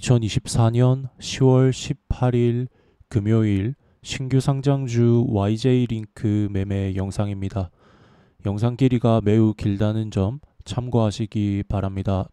2024년 10월 18일 금요일 신규 상장주 YJ링크 매매 영상입니다. 영상 길이가 매우 길다는 점 참고하시기 바랍니다.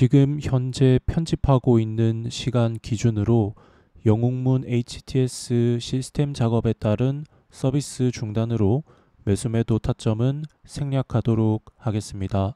지금 현재 편집하고 있는 시간 기준으로 영웅문 HTS 시스템 작업에 따른 서비스 중단으로 매수매도 타점은 생략하도록 하겠습니다.